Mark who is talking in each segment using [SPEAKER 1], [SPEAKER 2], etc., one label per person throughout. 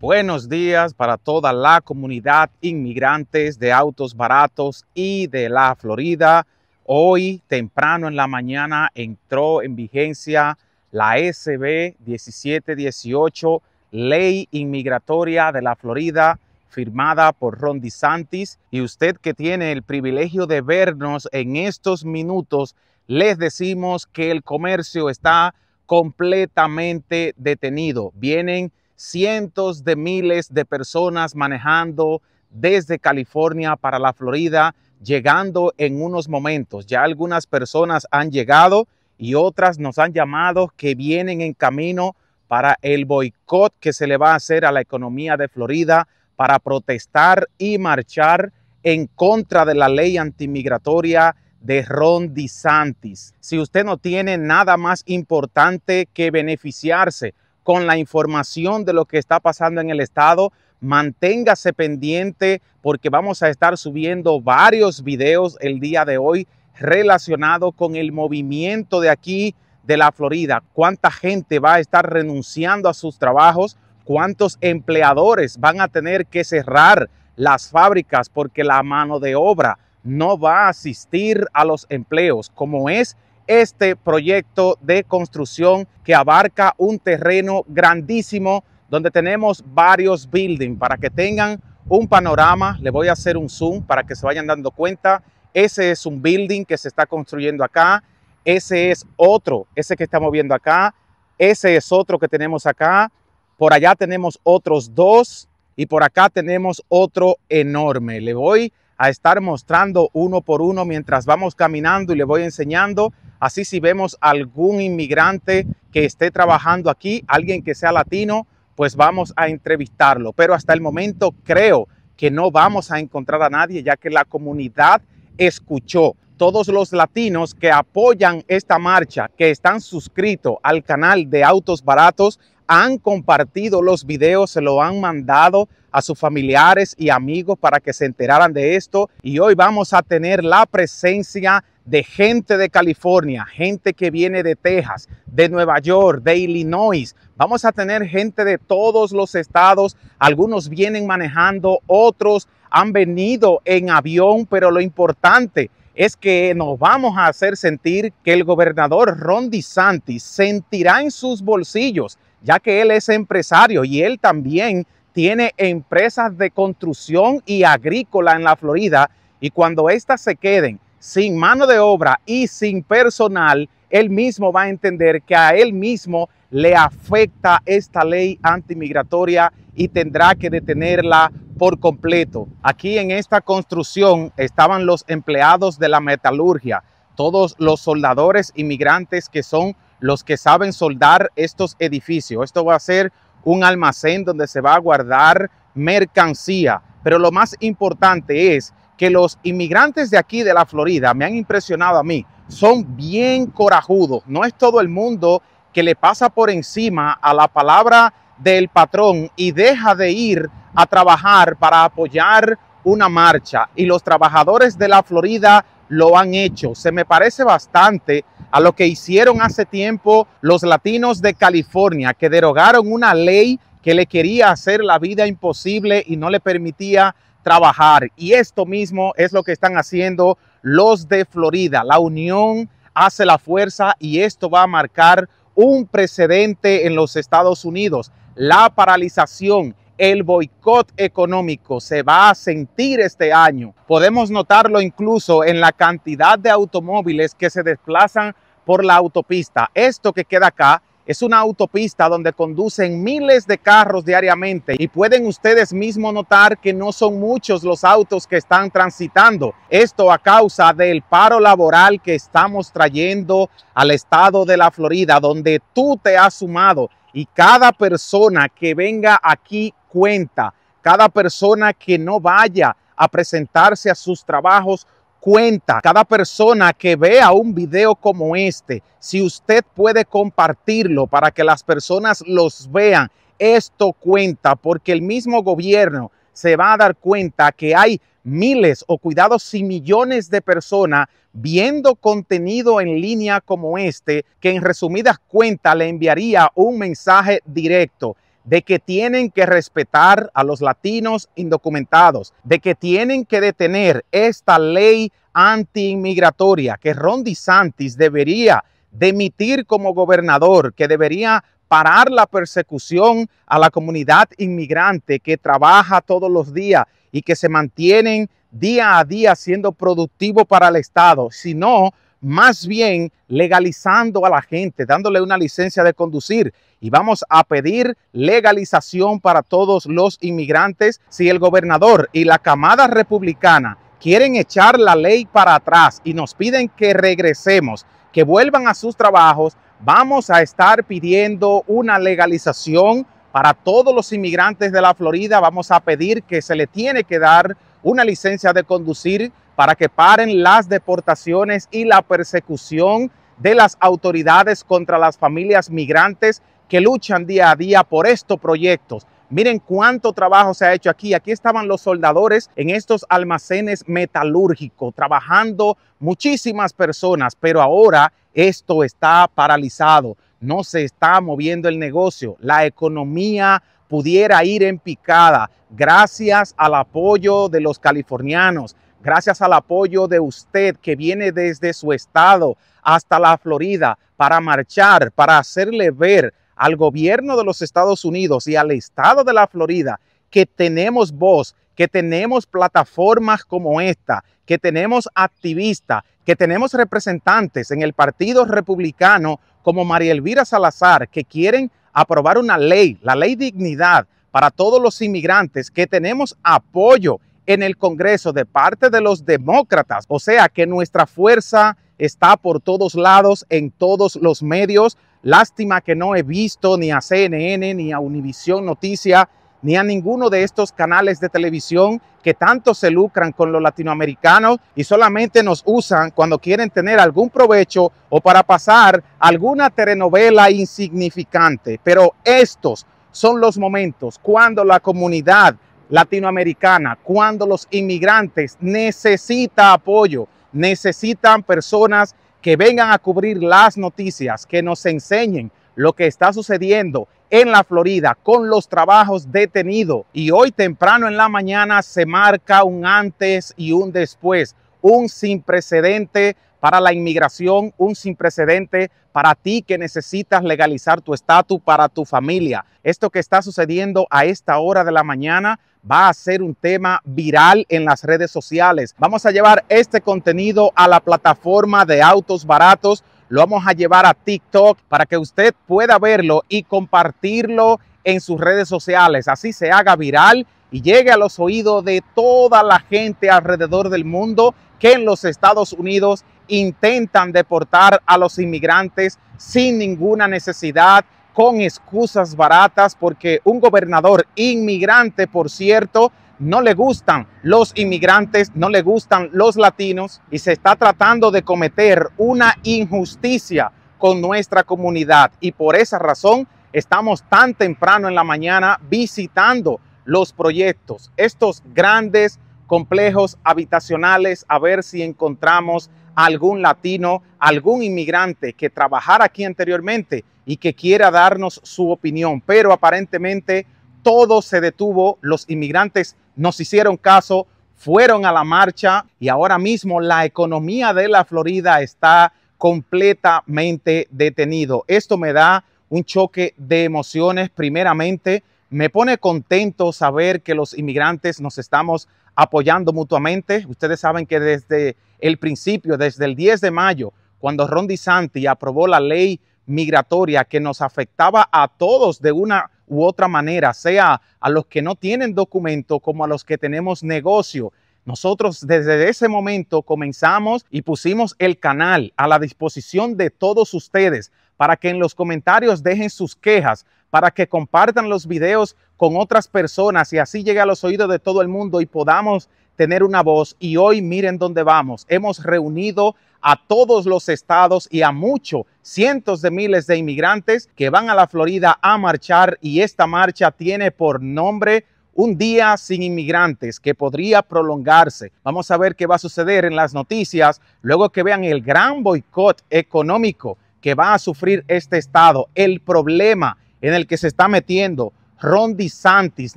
[SPEAKER 1] Buenos días para toda la comunidad inmigrantes de autos baratos y de la Florida. Hoy temprano en la mañana entró en vigencia la SB 1718, ley inmigratoria de la Florida firmada por Ron DeSantis y usted que tiene el privilegio de vernos en estos minutos, les decimos que el comercio está completamente detenido. Vienen cientos de miles de personas manejando desde California para la Florida, llegando en unos momentos. Ya algunas personas han llegado y otras nos han llamado que vienen en camino para el boicot que se le va a hacer a la economía de Florida para protestar y marchar en contra de la ley antimigratoria de Ron DeSantis. Si usted no tiene nada más importante que beneficiarse con la información de lo que está pasando en el estado. Manténgase pendiente porque vamos a estar subiendo varios videos el día de hoy relacionado con el movimiento de aquí de la Florida. ¿Cuánta gente va a estar renunciando a sus trabajos? ¿Cuántos empleadores van a tener que cerrar las fábricas porque la mano de obra no va a asistir a los empleos como es este proyecto de construcción que abarca un terreno grandísimo donde tenemos varios buildings para que tengan un panorama. Le voy a hacer un zoom para que se vayan dando cuenta. Ese es un building que se está construyendo acá. Ese es otro, ese que estamos viendo acá. Ese es otro que tenemos acá. Por allá tenemos otros dos y por acá tenemos otro enorme. Le voy a estar mostrando uno por uno mientras vamos caminando y le voy enseñando Así si vemos algún inmigrante que esté trabajando aquí, alguien que sea latino, pues vamos a entrevistarlo. Pero hasta el momento creo que no vamos a encontrar a nadie, ya que la comunidad escuchó. Todos los latinos que apoyan esta marcha, que están suscritos al canal de Autos Baratos, han compartido los videos, se lo han mandado a sus familiares y amigos para que se enteraran de esto. Y hoy vamos a tener la presencia de gente de California, gente que viene de Texas, de Nueva York, de Illinois. Vamos a tener gente de todos los estados. Algunos vienen manejando, otros han venido en avión, pero lo importante es que nos vamos a hacer sentir que el gobernador Ron DeSantis sentirá en sus bolsillos, ya que él es empresario y él también tiene empresas de construcción y agrícola en la Florida y cuando éstas se queden sin mano de obra y sin personal, él mismo va a entender que a él mismo le afecta esta ley antimigratoria y tendrá que detenerla por completo. Aquí en esta construcción estaban los empleados de la metalurgia, todos los soldadores inmigrantes que son los que saben soldar estos edificios. Esto va a ser un almacén donde se va a guardar mercancía. Pero lo más importante es que los inmigrantes de aquí de la Florida me han impresionado a mí. Son bien corajudos. No es todo el mundo que le pasa por encima a la palabra del patrón y deja de ir a trabajar para apoyar una marcha. Y los trabajadores de la Florida lo han hecho. Se me parece bastante a lo que hicieron hace tiempo los latinos de California, que derogaron una ley que le quería hacer la vida imposible y no le permitía trabajar. Y esto mismo es lo que están haciendo los de Florida. La unión hace la fuerza y esto va a marcar un precedente en los Estados Unidos. La paralización, el boicot económico se va a sentir este año. Podemos notarlo incluso en la cantidad de automóviles que se desplazan por la autopista. Esto que queda acá es una autopista donde conducen miles de carros diariamente y pueden ustedes mismos notar que no son muchos los autos que están transitando. Esto a causa del paro laboral que estamos trayendo al estado de la Florida, donde tú te has sumado y cada persona que venga aquí cuenta. Cada persona que no vaya a presentarse a sus trabajos cuenta, cada persona que vea un video como este, si usted puede compartirlo para que las personas los vean, esto cuenta porque el mismo gobierno se va a dar cuenta que hay miles o cuidados y millones de personas viendo contenido en línea como este, que en resumidas cuentas le enviaría un mensaje directo de que tienen que respetar a los latinos indocumentados, de que tienen que detener esta ley antiinmigratoria que Ron DeSantis debería demitir como gobernador, que debería parar la persecución a la comunidad inmigrante que trabaja todos los días y que se mantienen día a día siendo productivo para el Estado. Si no, más bien legalizando a la gente, dándole una licencia de conducir. Y vamos a pedir legalización para todos los inmigrantes. Si el gobernador y la camada republicana quieren echar la ley para atrás y nos piden que regresemos, que vuelvan a sus trabajos, vamos a estar pidiendo una legalización para todos los inmigrantes de la Florida. Vamos a pedir que se le tiene que dar una licencia de conducir para que paren las deportaciones y la persecución de las autoridades contra las familias migrantes que luchan día a día por estos proyectos. Miren cuánto trabajo se ha hecho aquí. Aquí estaban los soldadores en estos almacenes metalúrgicos, trabajando muchísimas personas, pero ahora esto está paralizado. No se está moviendo el negocio. La economía pudiera ir en picada gracias al apoyo de los californianos, gracias al apoyo de usted que viene desde su estado hasta la Florida para marchar, para hacerle ver al gobierno de los Estados Unidos y al estado de la Florida que tenemos voz, que tenemos plataformas como esta, que tenemos activistas, que tenemos representantes en el Partido Republicano como María Elvira Salazar, que quieren aprobar una ley, la ley dignidad para todos los inmigrantes, que tenemos apoyo en el Congreso de parte de los demócratas. O sea que nuestra fuerza está por todos lados, en todos los medios. Lástima que no he visto ni a CNN, ni a Univisión Noticia, ni a ninguno de estos canales de televisión que tanto se lucran con los latinoamericanos y solamente nos usan cuando quieren tener algún provecho o para pasar alguna telenovela insignificante. Pero estos son los momentos cuando la comunidad latinoamericana, cuando los inmigrantes necesitan apoyo, necesitan personas que vengan a cubrir las noticias, que nos enseñen lo que está sucediendo en la Florida con los trabajos detenidos. Y hoy temprano en la mañana se marca un antes y un después, un sin precedente para la inmigración, un sin precedente para ti que necesitas legalizar tu estatus, para tu familia. Esto que está sucediendo a esta hora de la mañana va a ser un tema viral en las redes sociales. Vamos a llevar este contenido a la plataforma de autos baratos. Lo vamos a llevar a TikTok para que usted pueda verlo y compartirlo en sus redes sociales. Así se haga viral y llegue a los oídos de toda la gente alrededor del mundo que en los Estados Unidos intentan deportar a los inmigrantes sin ninguna necesidad, con excusas baratas, porque un gobernador inmigrante, por cierto, no le gustan los inmigrantes, no le gustan los latinos y se está tratando de cometer una injusticia con nuestra comunidad. Y por esa razón estamos tan temprano en la mañana visitando los proyectos, estos grandes complejos habitacionales, a ver si encontramos algún latino, algún inmigrante que trabajara aquí anteriormente y que quiera darnos su opinión, pero aparentemente todo se detuvo, los inmigrantes nos hicieron caso, fueron a la marcha y ahora mismo la economía de la Florida está completamente detenido. Esto me da un choque de emociones primeramente me pone contento saber que los inmigrantes nos estamos apoyando mutuamente. Ustedes saben que desde el principio, desde el 10 de mayo, cuando Ron Santi aprobó la ley migratoria que nos afectaba a todos de una u otra manera, sea a los que no tienen documento como a los que tenemos negocio. Nosotros desde ese momento comenzamos y pusimos el canal a la disposición de todos ustedes para que en los comentarios dejen sus quejas, para que compartan los videos con otras personas y así llegue a los oídos de todo el mundo y podamos tener una voz. Y hoy miren dónde vamos. Hemos reunido a todos los estados y a muchos, cientos de miles de inmigrantes que van a la Florida a marchar y esta marcha tiene por nombre un día sin inmigrantes que podría prolongarse. Vamos a ver qué va a suceder en las noticias luego que vean el gran boicot económico que va a sufrir este estado, el problema en el que se está metiendo Ron DeSantis.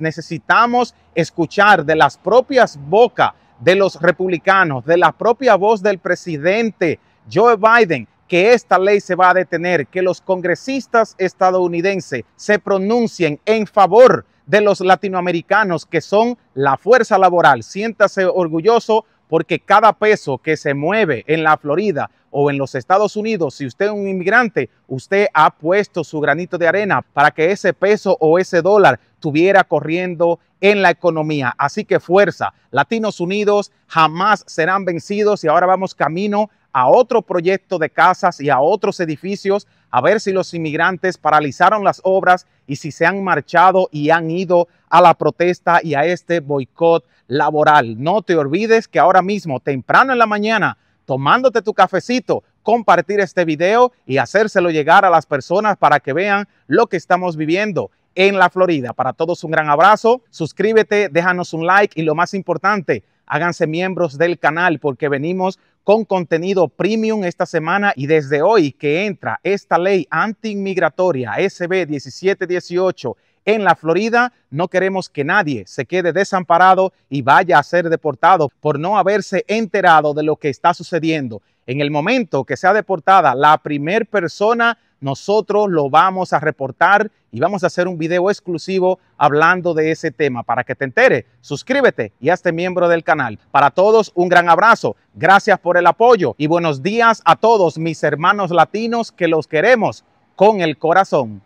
[SPEAKER 1] Necesitamos escuchar de las propias bocas de los republicanos, de la propia voz del presidente Joe Biden, que esta ley se va a detener, que los congresistas estadounidenses se pronuncien en favor de los latinoamericanos que son la fuerza laboral. Siéntase orgulloso porque cada peso que se mueve en la Florida o en los Estados Unidos, si usted es un inmigrante, usted ha puesto su granito de arena para que ese peso o ese dólar estuviera corriendo en la economía. Así que fuerza, Latinos Unidos jamás serán vencidos y ahora vamos camino a otro proyecto de casas y a otros edificios a ver si los inmigrantes paralizaron las obras y si se han marchado y han ido a la protesta y a este boicot laboral. No te olvides que ahora mismo, temprano en la mañana, tomándote tu cafecito, compartir este video y hacérselo llegar a las personas para que vean lo que estamos viviendo en la Florida. Para todos un gran abrazo, suscríbete, déjanos un like y lo más importante, háganse miembros del canal porque venimos con contenido premium esta semana y desde hoy que entra esta ley antiinmigratoria SB 1718 en la Florida, no queremos que nadie se quede desamparado y vaya a ser deportado por no haberse enterado de lo que está sucediendo. En el momento que sea deportada la primer persona nosotros lo vamos a reportar y vamos a hacer un video exclusivo hablando de ese tema. Para que te entere, suscríbete y hazte miembro del canal. Para todos, un gran abrazo. Gracias por el apoyo y buenos días a todos mis hermanos latinos que los queremos con el corazón.